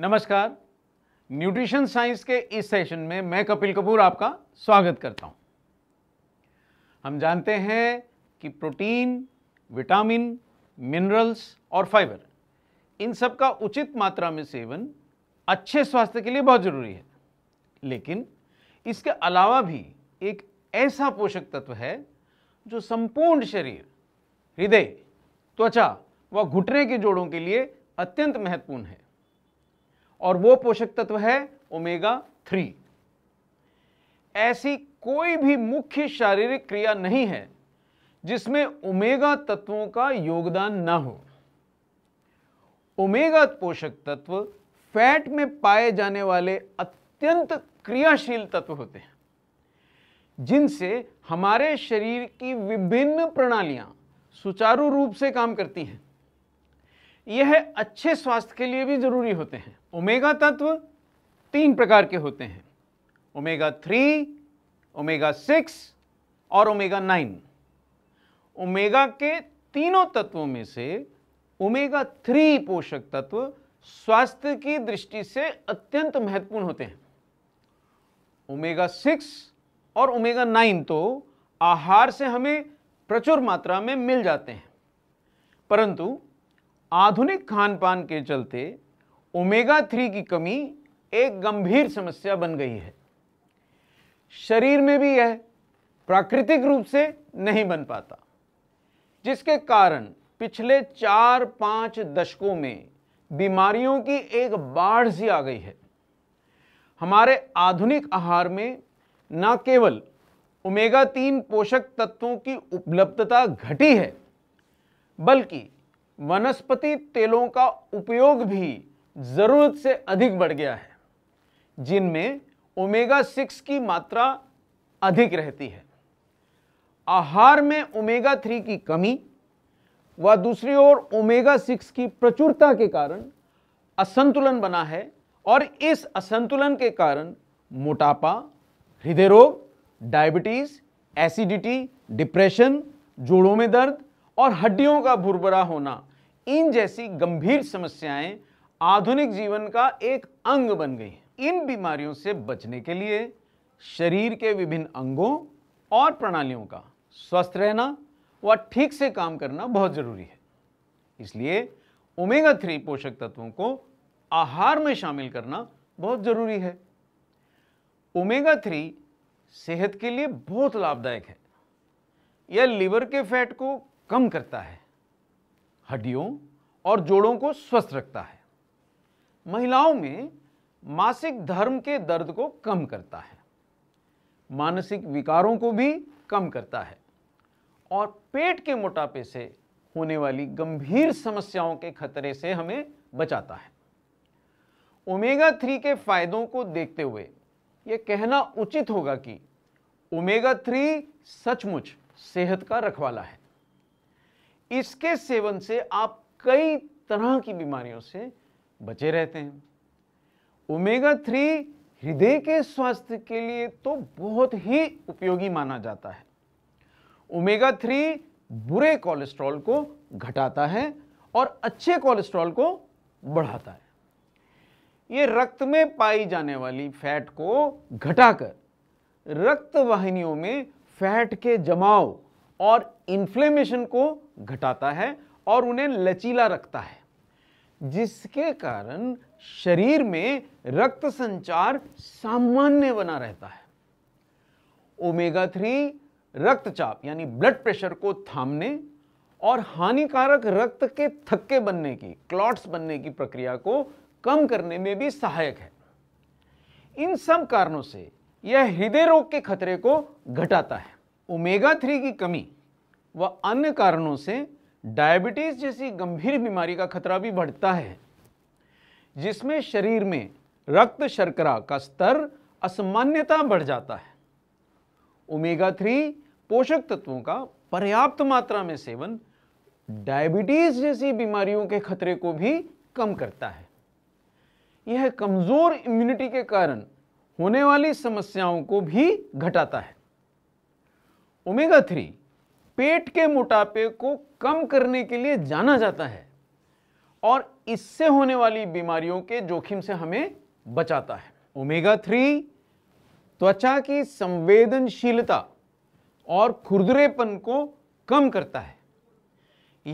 नमस्कार nutrition science के इस सेशन में मैं कपिल कपूर आपका स्वागत करता हूं हम जानते हैं कि प्रोटीन विटामिन मिनरल्स और फाइबर इन सब का उचित मात्रा में सेवन अच्छे स्वास्थ्य के लिए बहुत ज़रूरी है लेकिन इसके अलावा भी एक ऐसा पोषक तत्व है जो संपूर्ण शरीर हृदय त्वचा व घुटने के जोड़ों के लिए अत्यंत महत्वपूर्ण है और वो पोषक तत्व है ओमेगा थ्री ऐसी कोई भी मुख्य शारीरिक क्रिया नहीं है जिसमें ओमेगा तत्वों का योगदान ना हो ओमेगा पोषक तत्व फैट में पाए जाने वाले अत्यंत क्रियाशील तत्व होते हैं जिनसे हमारे शरीर की विभिन्न प्रणालियां सुचारू रूप से काम करती हैं यह अच्छे स्वास्थ्य के लिए भी ज़रूरी होते हैं ओमेगा तत्व तीन प्रकार के होते हैं ओमेगा थ्री ओमेगा सिक्स और ओमेगा नाइन ओमेगा के तीनों तत्वों में से ओमेगा थ्री पोषक तत्व स्वास्थ्य की दृष्टि से अत्यंत महत्वपूर्ण होते हैं ओमेगा सिक्स और ओमेगा नाइन तो आहार से हमें प्रचुर मात्रा में मिल जाते हैं परंतु आधुनिक खान पान के चलते ओमेगा थ्री की कमी एक गंभीर समस्या बन गई है शरीर में भी यह प्राकृतिक रूप से नहीं बन पाता जिसके कारण पिछले चार पाँच दशकों में बीमारियों की एक बाढ़ सी आ गई है हमारे आधुनिक आहार में न केवल ओमेगा तीन पोषक तत्वों की उपलब्धता घटी है बल्कि वनस्पति तेलों का उपयोग भी ज़रूरत से अधिक बढ़ गया है जिनमें ओमेगा सिक्स की मात्रा अधिक रहती है आहार में ओमेगा थ्री की कमी व दूसरी ओर ओमेगा सिक्स की प्रचुरता के कारण असंतुलन बना है और इस असंतुलन के कारण मोटापा हृदय रोग डायबिटीज़ एसिडिटी डिप्रेशन जोड़ों में दर्द और हड्डियों का भुरभरा होना इन जैसी गंभीर समस्याएं आधुनिक जीवन का एक अंग बन गई हैं इन बीमारियों से बचने के लिए शरीर के विभिन्न अंगों और प्रणालियों का स्वस्थ रहना व ठीक से काम करना बहुत ज़रूरी है इसलिए ओमेगा थ्री पोषक तत्वों को आहार में शामिल करना बहुत ज़रूरी है ओमेगा थ्री सेहत के लिए बहुत लाभदायक है यह लीवर के फैट को कम करता है हड्डियों और जोड़ों को स्वस्थ रखता है महिलाओं में मासिक धर्म के दर्द को कम करता है मानसिक विकारों को भी कम करता है और पेट के मोटापे से होने वाली गंभीर समस्याओं के खतरे से हमें बचाता है ओमेगा थ्री के फायदों को देखते हुए यह कहना उचित होगा कि ओमेगा थ्री सचमुच सेहत का रखवाला है इसके सेवन से आप कई तरह की बीमारियों से बचे रहते हैं ओमेगा थ्री हृदय के स्वास्थ्य के लिए तो बहुत ही उपयोगी माना जाता है ओमेगा थ्री बुरे कोलेस्ट्रॉल को घटाता है और अच्छे कोलेस्ट्रॉल को बढ़ाता है ये रक्त में पाई जाने वाली फैट को घटाकर रक्त वाहिनियों में फैट के जमाव और इन्फ्लेमेशन को घटाता है और उन्हें लचीला रखता है जिसके कारण शरीर में रक्त संचार सामान्य बना रहता है ओमेगा थ्री रक्तचाप यानी ब्लड प्रेशर को थामने और हानिकारक रक्त के थक्के बनने की क्लॉट्स बनने की प्रक्रिया को कम करने में भी सहायक है इन सब कारणों से यह हृदय रोग के खतरे को घटाता है ओमेगा थ्री की कमी व अन्य कारणों से डायबिटीज़ जैसी गंभीर बीमारी का खतरा भी बढ़ता है जिसमें शरीर में रक्त शर्करा का स्तर असामान्यता बढ़ जाता है ओमेगा थ्री पोषक तत्वों का पर्याप्त मात्रा में सेवन डायबिटीज जैसी बीमारियों के खतरे को भी कम करता है यह कमज़ोर इम्यूनिटी के कारण होने वाली समस्याओं को भी घटाता है ओमेगा थ्री पेट के मोटापे को कम करने के लिए जाना जाता है और इससे होने वाली बीमारियों के जोखिम से हमें बचाता है ओमेगा थ्री त्वचा की संवेदनशीलता और खुरदरेपन को कम करता है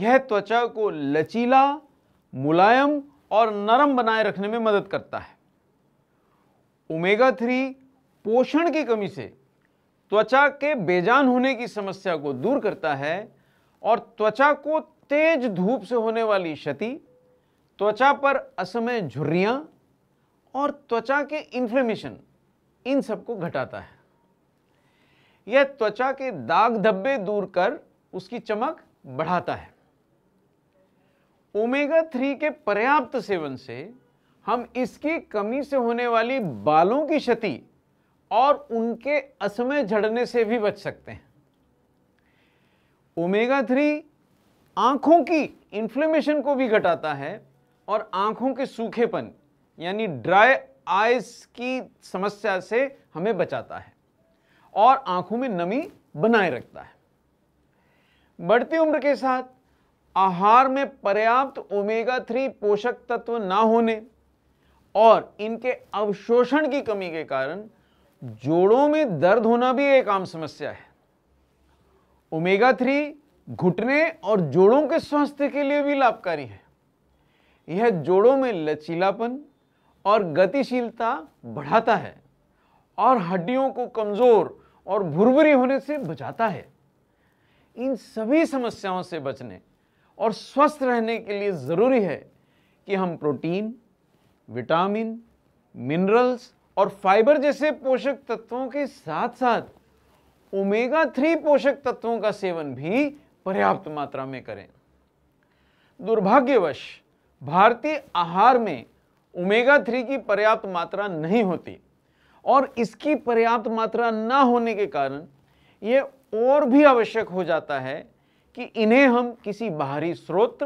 यह त्वचा को लचीला मुलायम और नरम बनाए रखने में मदद करता है ओमेगा थ्री पोषण की कमी से त्वचा के बेजान होने की समस्या को दूर करता है और त्वचा को तेज धूप से होने वाली क्षति त्वचा पर असमय झुर्रियां और त्वचा के इन्फ्लेमेशन इन सबको घटाता है यह त्वचा के दाग धब्बे दूर कर उसकी चमक बढ़ाता है ओमेगा थ्री के पर्याप्त सेवन से हम इसकी कमी से होने वाली बालों की क्षति और उनके असमय झड़ने से भी बच सकते हैं ओमेगा थ्री आंखों की इन्फ्लेमेशन को भी घटाता है और आँखों के सूखेपन यानी ड्राई आइस की समस्या से हमें बचाता है और आँखों में नमी बनाए रखता है बढ़ती उम्र के साथ आहार में पर्याप्त ओमेगा थ्री पोषक तत्व ना होने और इनके अवशोषण की कमी के कारण जोड़ों में दर्द होना भी एक आम समस्या है ओमेगा थ्री घुटने और जोड़ों के स्वास्थ्य के लिए भी लाभकारी है यह जोड़ों में लचीलापन और गतिशीलता बढ़ाता है और हड्डियों को कमज़ोर और भुरभुरी होने से बचाता है इन सभी समस्याओं से बचने और स्वस्थ रहने के लिए ज़रूरी है कि हम प्रोटीन विटामिन मिनरल्स और फाइबर जैसे पोषक तत्वों के साथ साथ ओमेगा थ्री पोषक तत्वों का सेवन भी पर्याप्त मात्रा में करें दुर्भाग्यवश भारतीय आहार में ओमेगा थ्री की पर्याप्त मात्रा नहीं होती और इसकी पर्याप्त मात्रा ना होने के कारण यह और भी आवश्यक हो जाता है कि इन्हें हम किसी बाहरी स्रोत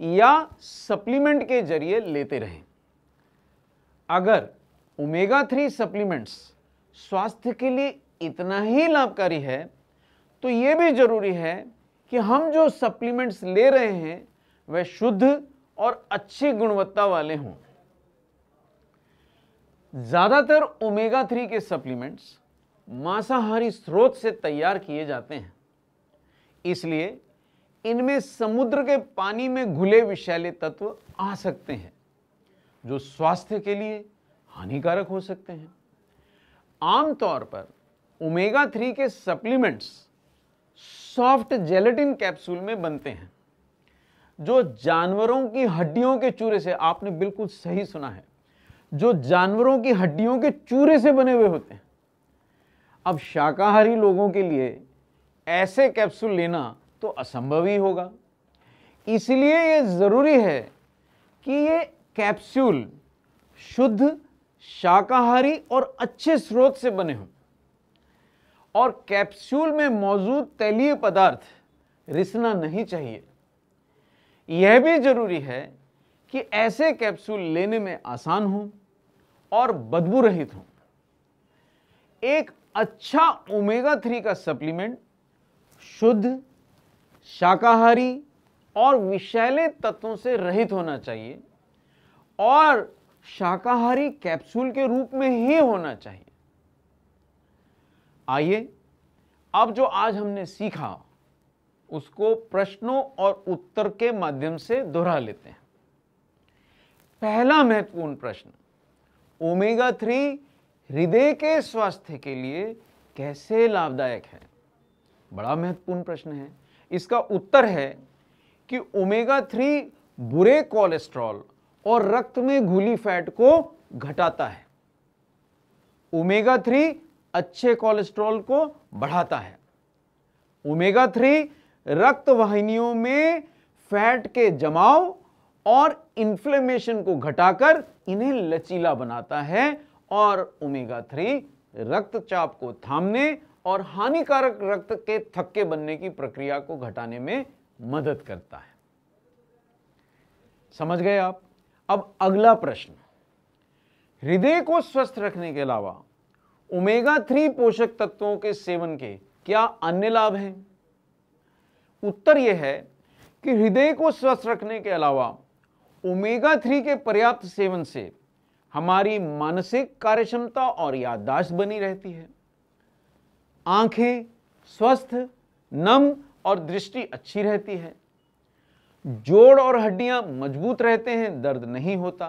या सप्लीमेंट के जरिए लेते रहें अगर ओमेगा थ्री सप्लीमेंट्स स्वास्थ्य के लिए इतना ही लाभकारी है तो ये भी जरूरी है कि हम जो सप्लीमेंट्स ले रहे हैं वह शुद्ध और अच्छी गुणवत्ता वाले हों ज़्यादातर ओमेगा थ्री के सप्लीमेंट्स मांसाहारी स्रोत से तैयार किए जाते हैं इसलिए इनमें समुद्र के पानी में घुले विषैले तत्व आ सकते हैं जो स्वास्थ्य के लिए हानिकारक हो सकते हैं आमतौर पर ओमेगा थ्री के सप्लीमेंट्स सॉफ्ट जेलेटिन कैप्सूल में बनते हैं जो जानवरों की हड्डियों के चूरे से आपने बिल्कुल सही सुना है जो जानवरों की हड्डियों के चूरे से बने हुए होते हैं अब शाकाहारी लोगों के लिए ऐसे कैप्सूल लेना तो असंभव ही होगा इसलिए ये ज़रूरी है कि ये कैप्सूल शुद्ध शाकाहारी और अच्छे स्रोत से बने हों और कैप्सूल में मौजूद तैलीय पदार्थ रिसना नहीं चाहिए यह भी जरूरी है कि ऐसे कैप्सूल लेने में आसान हों और बदबू रहित हों एक अच्छा ओमेगा थ्री का सप्लीमेंट शुद्ध शाकाहारी और विषैले तत्वों से रहित होना चाहिए और शाकाहारी कैप्सूल के रूप में ही होना चाहिए आइए अब जो आज हमने सीखा उसको प्रश्नों और उत्तर के माध्यम से दोहरा लेते हैं पहला महत्वपूर्ण प्रश्न ओमेगा थ्री हृदय के स्वास्थ्य के लिए कैसे लाभदायक है बड़ा महत्वपूर्ण प्रश्न है इसका उत्तर है कि ओमेगा थ्री बुरे कोलेस्ट्रॉल और रक्त में घुली फैट को घटाता है ओमेगा थ्री अच्छे कोलेस्ट्रॉल को बढ़ाता है ओमेगा थ्री रक्त वाहिनियों में फैट के जमाव और इन्फ्लेमेशन को घटाकर इन्हें लचीला बनाता है और ओमेगा थ्री रक्तचाप को थामने और हानिकारक रक्त के थक्के बनने की प्रक्रिया को घटाने में मदद करता है समझ गए आप अब अगला प्रश्न हृदय को स्वस्थ रखने के अलावा ओमेगा थ्री पोषक तत्वों के सेवन के क्या अन्य लाभ हैं उत्तर यह है कि हृदय को स्वस्थ रखने के अलावा ओमेगा थ्री के पर्याप्त सेवन से हमारी मानसिक कार्यक्षमता और याददाश्त बनी रहती है आंखें स्वस्थ नम और दृष्टि अच्छी रहती है जोड़ और हड्डियां मजबूत रहते हैं दर्द नहीं होता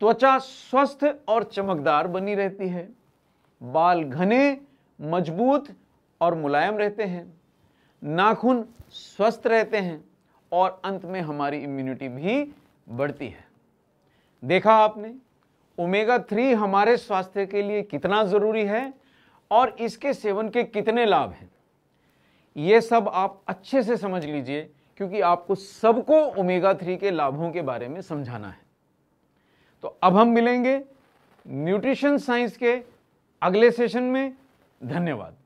त्वचा स्वस्थ और चमकदार बनी रहती है बाल घने मजबूत और मुलायम रहते हैं नाखून स्वस्थ रहते हैं और अंत में हमारी इम्यूनिटी भी बढ़ती है देखा आपने ओमेगा थ्री हमारे स्वास्थ्य के लिए कितना ज़रूरी है और इसके सेवन के कितने लाभ हैं ये सब आप अच्छे से समझ लीजिए क्योंकि आपको सबको ओमेगा थ्री के लाभों के बारे में समझाना है तो अब हम मिलेंगे न्यूट्रिशन साइंस के अगले सेशन में धन्यवाद